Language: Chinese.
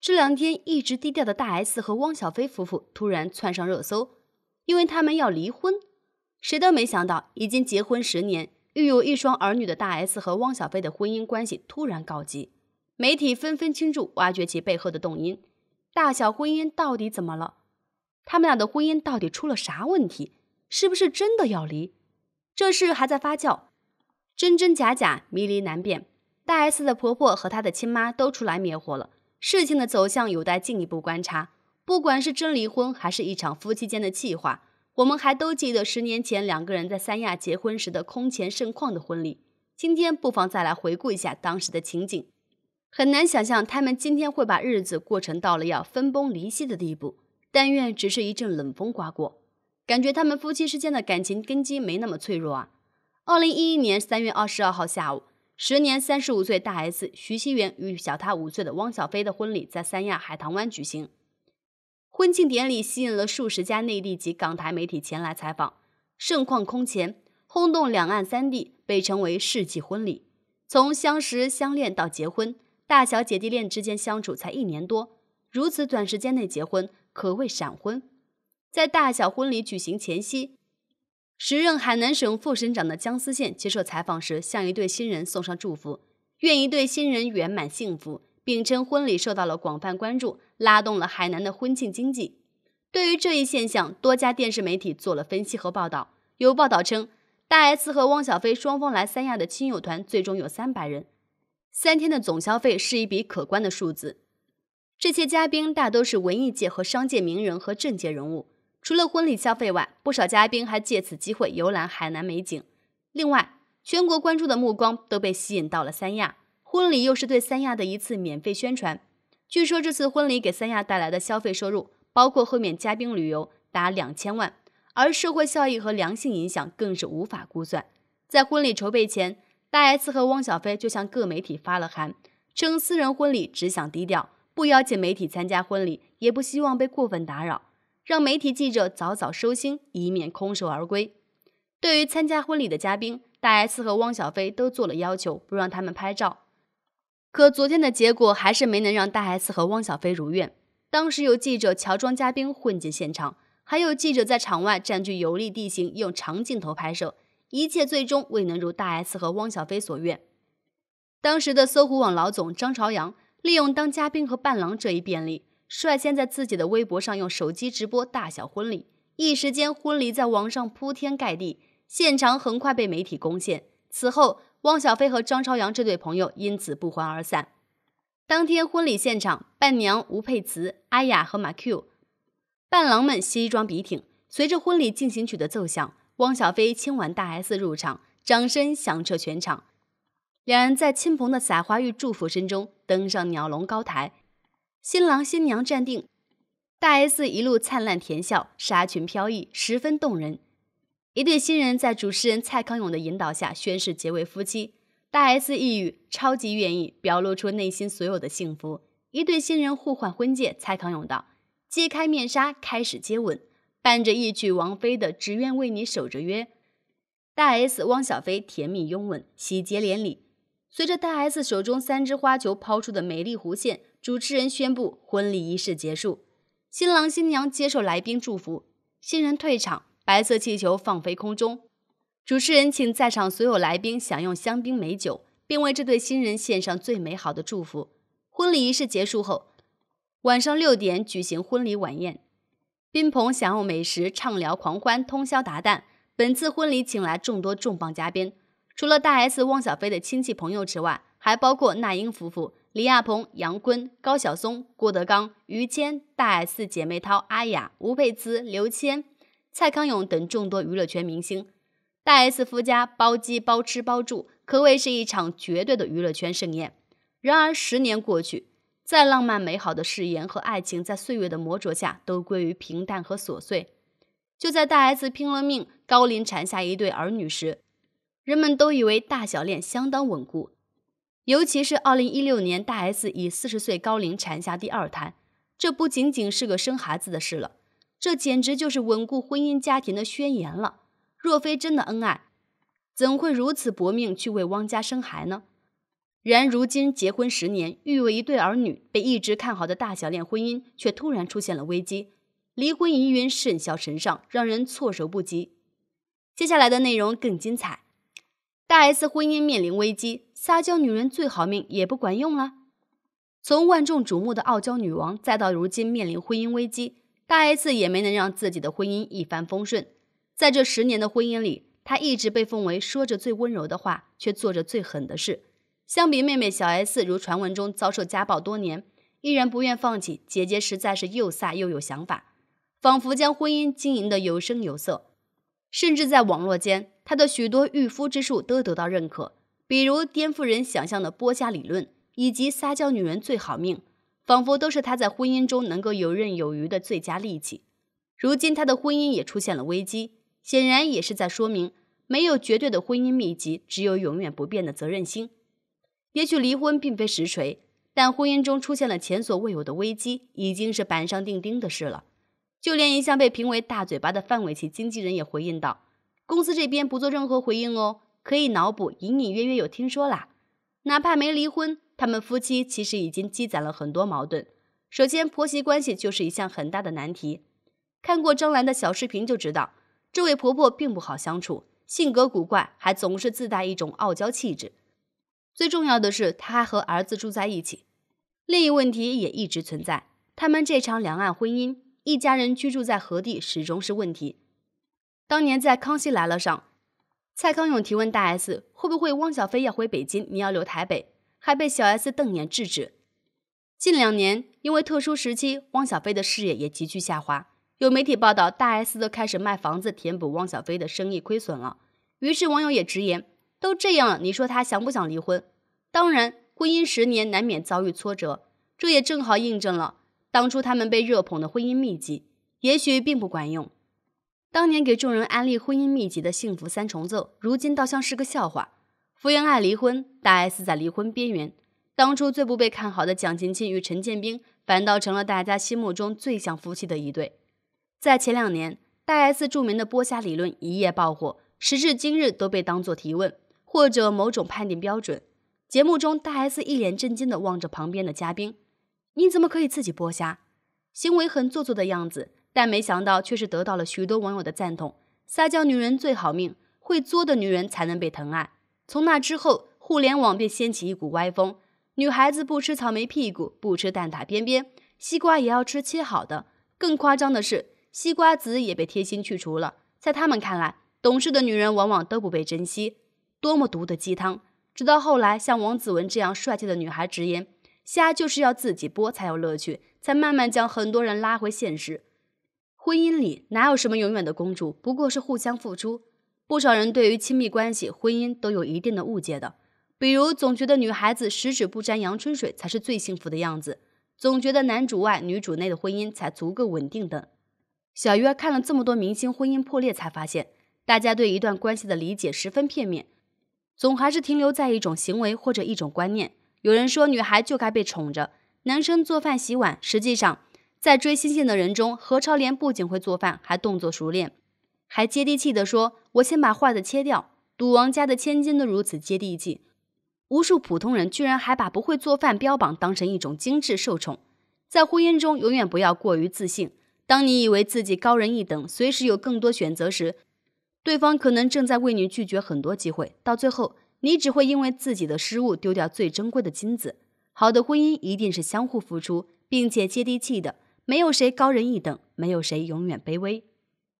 这两天一直低调的大 S 和汪小菲夫妇突然窜上热搜，因为他们要离婚。谁都没想到，已经结婚十年、育有一双儿女的大 S 和汪小菲的婚姻关系突然告急，媒体纷纷倾注挖掘其背后的动因。大小婚姻到底怎么了？他们俩的婚姻到底出了啥问题？是不是真的要离？这事还在发酵，真真假假，迷离难辨。大 S 的婆婆和她的亲妈都出来灭火了。事情的走向有待进一步观察。不管是真离婚，还是一场夫妻间的气话，我们还都记得十年前两个人在三亚结婚时的空前盛况的婚礼。今天不妨再来回顾一下当时的情景。很难想象他们今天会把日子过成到了要分崩离析的地步。但愿只是一阵冷风刮过，感觉他们夫妻之间的感情根基没那么脆弱啊。二零一一年三月二十二号下午。时年三十五岁大 S 徐熙媛与小她五岁的汪小菲的婚礼在三亚海棠湾举行，婚庆典礼吸引了数十家内地及港台媒体前来采访，盛况空前，轰动两岸三地，被称为世纪婚礼。从相识相恋到结婚，大小姐弟恋之间相处才一年多，如此短时间内结婚，可谓闪婚。在大小婚礼举行前夕。时任海南省副省长的姜思宪接受采访时，向一对新人送上祝福，愿一对新人圆满幸福，并称婚礼受到了广泛关注，拉动了海南的婚庆经济。对于这一现象，多家电视媒体做了分析和报道。有报道称，大 S 和汪小菲双方来三亚的亲友团最终有三百人，三天的总消费是一笔可观的数字。这些嘉宾大都是文艺界和商界名人和政界人物。除了婚礼消费外，不少嘉宾还借此机会游览海南美景。另外，全国关注的目光都被吸引到了三亚，婚礼又是对三亚的一次免费宣传。据说这次婚礼给三亚带来的消费收入，包括后面嘉宾旅游达两千万，而社会效益和良性影响更是无法估算。在婚礼筹备前，大 S 和汪小菲就向各媒体发了函，称私人婚礼只想低调，不邀请媒体参加婚礼，也不希望被过分打扰。让媒体记者早早收心，以免空手而归。对于参加婚礼的嘉宾，大 S 和汪小菲都做了要求，不让他们拍照。可昨天的结果还是没能让大 S 和汪小菲如愿。当时有记者乔装嘉宾混进现场，还有记者在场外占据有利地形，用长镜头拍摄。一切最终未能如大 S 和汪小菲所愿。当时的搜狐网老总张朝阳利用当嘉宾和伴郎这一便利。率先在自己的微博上用手机直播大小婚礼，一时间婚礼在网上铺天盖地，现场很快被媒体攻陷。此后，汪小菲和张朝阳这对朋友因此不欢而散。当天婚礼现场，伴娘吴佩慈、阿雅和马 Q，伴郎们西装笔挺。随着婚礼进行曲的奏响，汪小菲亲吻大 S 入场，掌声响彻全场。两人在亲朋的撒花与祝福声中登上鸟笼高台。新郎新娘站定，大 S 一路灿烂甜笑，纱裙飘逸，十分动人。一对新人在主持人蔡康永的引导下宣誓结为夫妻，大 S 一语“超级愿意”，表露出内心所有的幸福。一对新人互换婚戒，蔡康永道：“揭开面纱，开始接吻。”伴着一曲王菲的《只愿为你守着约》，大 S 汪小菲甜蜜拥吻，喜结连理。随着大 S 手中三只花球抛出的美丽弧线。主持人宣布婚礼仪式结束，新郎新娘接受来宾祝福，新人退场，白色气球放飞空中。主持人请在场所有来宾享用香槟美酒，并为这对新人献上最美好的祝福。婚礼仪式结束后，晚上六点举行婚礼晚宴，宾朋享用美食，畅聊狂欢，通宵达旦。本次婚礼请来众多重磅嘉宾，除了大 S 汪小菲的亲戚朋友之外，还包括那英夫妇。李亚鹏、杨坤、高晓松、郭德纲、于谦、大 S 姐妹淘阿雅、吴佩慈、刘谦、蔡康永等众多娱乐圈明星，大 S 夫家包机、包吃、包住，可谓是一场绝对的娱乐圈盛宴。然而，十年过去，再浪漫美好的誓言和爱情，在岁月的磨琢下，都归于平淡和琐碎。就在大 S 拼了命高龄产下一对儿女时，人们都以为大小恋相当稳固。尤其是2016年，大 S 以四十岁高龄产下第二胎，这不仅仅是个生孩子的事了，这简直就是稳固婚姻家庭的宣言了。若非真的恩爱，怎会如此搏命去为汪家生孩呢？然如今结婚十年育为一对儿女，被一直看好的大小恋婚姻却突然出现了危机，离婚疑云甚嚣尘上，让人措手不及。接下来的内容更精彩。大 S 婚姻面临危机，撒娇女人最好命也不管用了。从万众瞩目的傲娇女王，再到如今面临婚姻危机，大 S 也没能让自己的婚姻一帆风顺。在这十年的婚姻里，她一直被奉为说着最温柔的话，却做着最狠的事。相比妹妹小 S，如传闻中遭受家暴多年，依然不愿放弃，姐姐实在是又飒又有想法，仿佛将婚姻经营得有声有色，甚至在网络间。他的许多驭夫之术都得到认可，比如颠覆人想象的剥虾理论，以及撒娇女人最好命，仿佛都是他在婚姻中能够游刃有余的最佳利器。如今他的婚姻也出现了危机，显然也是在说明没有绝对的婚姻秘籍，只有永远不变的责任心。也许离婚并非实锤，但婚姻中出现了前所未有的危机，已经是板上钉钉的事了。就连一向被评为大嘴巴的范玮琪经纪人也回应道。公司这边不做任何回应哦，可以脑补，隐隐约约有听说啦。哪怕没离婚，他们夫妻其实已经积攒了很多矛盾。首先，婆媳关系就是一项很大的难题。看过张兰的小视频就知道，这位婆婆并不好相处，性格古怪，还总是自带一种傲娇气质。最重要的是，她还和儿子住在一起。另一问题也一直存在，他们这场两岸婚姻，一家人居住在何地始终是问题。当年在《康熙来了》上，蔡康永提问大 S 会不会汪小菲要回北京，你要留台北，还被小 S 瞪眼制止。近两年，因为特殊时期，汪小菲的事业也急剧下滑。有媒体报道，大 S 都开始卖房子填补汪小菲的生意亏损了。于是网友也直言：都这样了，你说他想不想离婚？当然，婚姻十年难免遭遇挫折，这也正好印证了当初他们被热捧的婚姻秘籍，也许并不管用。当年给众人安利婚姻秘籍的幸福三重奏，如今倒像是个笑话。福原爱离婚，大 S 在离婚边缘。当初最不被看好的蒋勤勤与陈建斌，反倒成了大家心目中最像夫妻的一对。在前两年，大 S 著名的剥虾理论一夜爆火，时至今日都被当作提问或者某种判定标准。节目中，大 S 一脸震惊地望着旁边的嘉宾：“你怎么可以自己剥虾？行为很做作的样子。”但没想到却是得到了许多网友的赞同。撒娇女人最好命，会作的女人才能被疼爱。从那之后，互联网便掀起一股歪风：女孩子不吃草莓屁股，不吃蛋挞边边，西瓜也要吃切好的。更夸张的是，西瓜籽也被贴心去除了。在他们看来，懂事的女人往往都不被珍惜，多么毒的鸡汤！直到后来，像王子文这样帅气的女孩直言：“虾就是要自己剥才有乐趣。”才慢慢将很多人拉回现实。婚姻里哪有什么永远的公主，不过是互相付出。不少人对于亲密关系、婚姻都有一定的误解的，比如总觉得女孩子十指不沾阳春水才是最幸福的样子，总觉得男主外女主内的婚姻才足够稳定等。小鱼儿看了这么多明星婚姻破裂，才发现大家对一段关系的理解十分片面，总还是停留在一种行为或者一种观念。有人说女孩就该被宠着，男生做饭洗碗，实际上。在追星星的人中，何超莲不仅会做饭，还动作熟练，还接地气地说：“我先把坏的切掉。”赌王家的千金都如此接地气，无数普通人居然还把不会做饭标榜当成一种精致受宠。在婚姻中，永远不要过于自信。当你以为自己高人一等，随时有更多选择时，对方可能正在为你拒绝很多机会。到最后，你只会因为自己的失误丢掉最珍贵的金子。好的婚姻一定是相互付出，并且接地气的。没有谁高人一等，没有谁永远卑微。